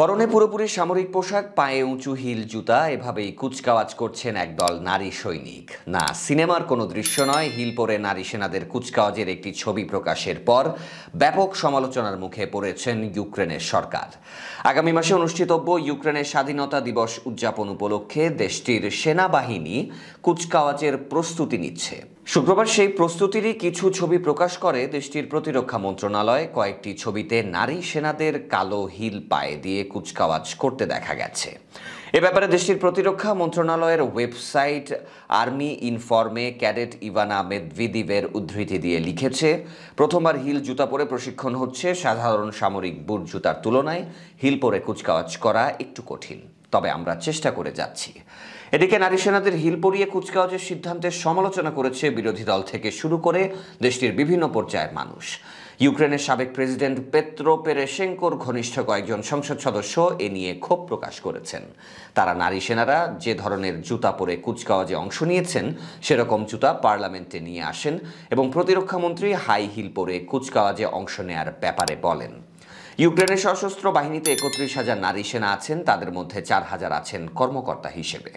পরনে পুরোপুরি সামরিক পোশাক পায়ে উঁচু হিল জুতা এভাবেই কুচকাওয়াজ করছেন একদল নারী সৈনিক না সিনেমার কোনো দৃশ্য নয় হিল পরে নারী সেনাদের কুচকাওয়াজের একটি ছবি প্রকাশের পর ব্যাপক সমালোচনার মুখে পড়েছেন ইউক্রেনের সরকার আগামী মাসে অনুষ্ঠিতব্য ইউক্রেনের স্বাধীনতা দিবস উদযাপন উপলক্ষে দেশটির সেনাবাহিনী কুচকাওয়াজের প্রস্তুতি নিচ্ছে শুক্রবার সেই প্রস্তুতিরই কিছু ছবি প্রকাশ করে দেশটির প্রতিরক্ষা মন্ত্রণালয় কয়েকটি ছবিতে নারী সেনাদের কালো হিল পায়ে দিয়ে কুচকাওয়াজ করতে দেখা গেছে এ ব্যাপারে দেশটির প্রতিরক্ষা মন্ত্রণালয়ের ওয়েবসাইট আর্মি ইনফর্মে ক্যাডেট ইভানা মেদভিদিভের উদ্ধৃতি দিয়ে লিখেছে প্রথমবার হিল জুতা পরে প্রশিক্ষণ হচ্ছে সাধারণ সামরিক বুট জুতার তুলনায় হিল পরে কুচকাওয়াজ করা একটু কঠিন তবে আমরা চেষ্টা করে যাচ্ছি এদিকে নারী সেনাদের হিল পরিয়ে কুচকাওয়াজের সিদ্ধান্তের সমালোচনা করেছে বিরোধী দল থেকে শুরু করে দেশটির বিভিন্ন পর্যায়ের মানুষ ইউক্রেনের সাবেক প্রেসিডেন্ট পেত্রো পেরেশেঙ্কোর ঘনিষ্ঠ কয়েকজন সংসদ সদস্য এ নিয়ে ক্ষোভ প্রকাশ করেছেন তারা নারী সেনারা যে ধরনের জুতা পরে কুচকাওয়াজে অংশ নিয়েছেন সেরকম জুতা পার্লামেন্টে নিয়ে আসেন এবং প্রতিরক্ষামন্ত্রী হাই হিল পরে কুচকাওয়াজে অংশ নেয়ার ব্যাপারে বলেন ইউক্রেনের সশস্ত্র বাহিনীতে একত্রিশ হাজার নারী সেনা আছেন তাদের মধ্যে চার হাজার আছেন কর্মকর্তা হিসেবে